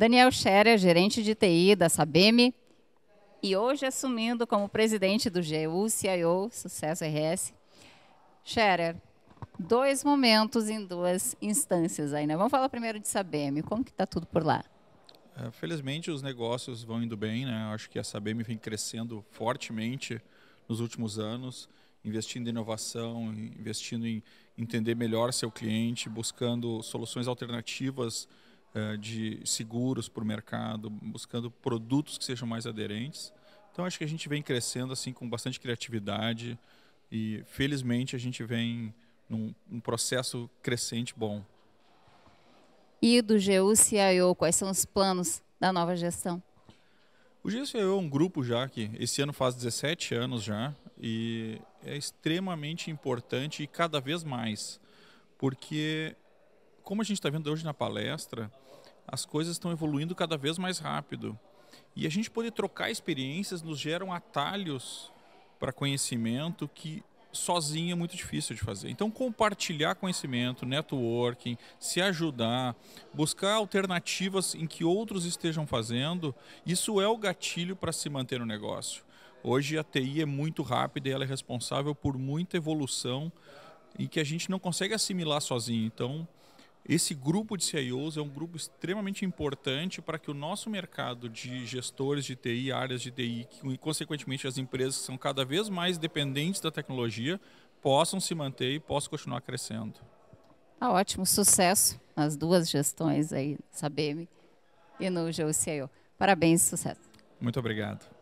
Daniel Scherer, gerente de TI da Sabem, e hoje assumindo como presidente do GU-CIO, Sucesso RS. Scherer, dois momentos em duas instâncias ainda. Né? Vamos falar primeiro de Sabem, como que está tudo por lá? É, felizmente os negócios vão indo bem, né? Acho que a Sabem vem crescendo fortemente nos últimos anos, investindo em inovação, investindo em entender melhor seu cliente, buscando soluções alternativas eh, de seguros para o mercado, buscando produtos que sejam mais aderentes. Então acho que a gente vem crescendo assim com bastante criatividade e felizmente a gente vem num, num processo crescente bom. E do GU-CIO, quais são os planos da nova gestão? O GCIO é um grupo já que esse ano faz 17 anos já e é extremamente importante e cada vez mais, porque como a gente está vendo hoje na palestra, as coisas estão evoluindo cada vez mais rápido. E a gente poder trocar experiências nos geram atalhos para conhecimento que sozinho é muito difícil de fazer. Então, compartilhar conhecimento, networking, se ajudar, buscar alternativas em que outros estejam fazendo, isso é o gatilho para se manter no negócio. Hoje a TI é muito rápida e ela é responsável por muita evolução e que a gente não consegue assimilar sozinho. Então, esse grupo de CIOs é um grupo extremamente importante para que o nosso mercado de gestores de TI, áreas de TI, e consequentemente as empresas que são cada vez mais dependentes da tecnologia, possam se manter e possam continuar crescendo. Tá ótimo, sucesso nas duas gestões aí, Sabem e no GCIO. Parabéns, sucesso. Muito obrigado.